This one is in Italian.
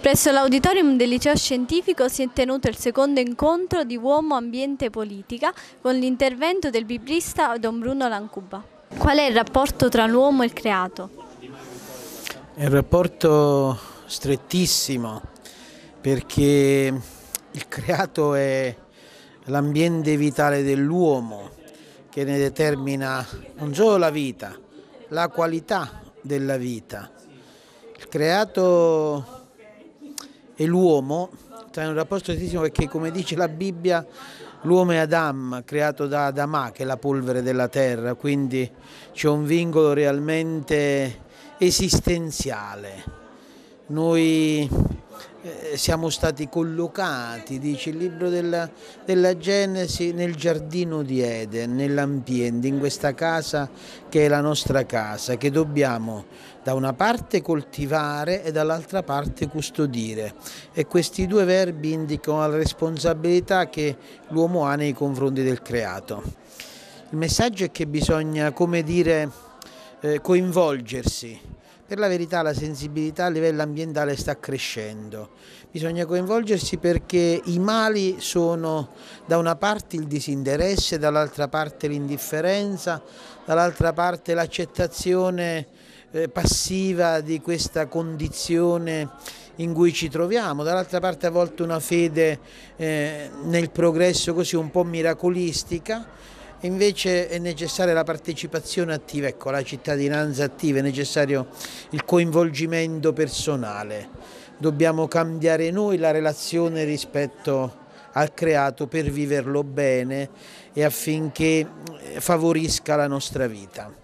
Presso l'auditorium del liceo scientifico si è tenuto il secondo incontro di Uomo Ambiente Politica con l'intervento del biblista Don Bruno Lancuba. Qual è il rapporto tra l'uomo e il creato? È un rapporto strettissimo perché il creato è l'ambiente vitale dell'uomo che ne determina non solo la vita, la qualità della vita. Il creato e l'uomo tra un rapporto strettissimo perché come dice la Bibbia l'uomo è Adam, creato da Adamà che è la polvere della terra, quindi c'è un vincolo realmente esistenziale. Noi eh, siamo stati collocati, dice il libro della, della Genesi, nel giardino di Eden, nell'ambiente, in questa casa che è la nostra casa, che dobbiamo da una parte coltivare e dall'altra parte custodire. E questi due verbi indicano la responsabilità che l'uomo ha nei confronti del creato. Il messaggio è che bisogna, come dire, eh, coinvolgersi per la verità la sensibilità a livello ambientale sta crescendo, bisogna coinvolgersi perché i mali sono da una parte il disinteresse, dall'altra parte l'indifferenza, dall'altra parte l'accettazione eh, passiva di questa condizione in cui ci troviamo, dall'altra parte a volte una fede eh, nel progresso così un po' miracolistica invece è necessaria la partecipazione attiva, ecco la cittadinanza attiva, è necessario il coinvolgimento personale, dobbiamo cambiare noi la relazione rispetto al creato per viverlo bene e affinché eh, favorisca la nostra vita.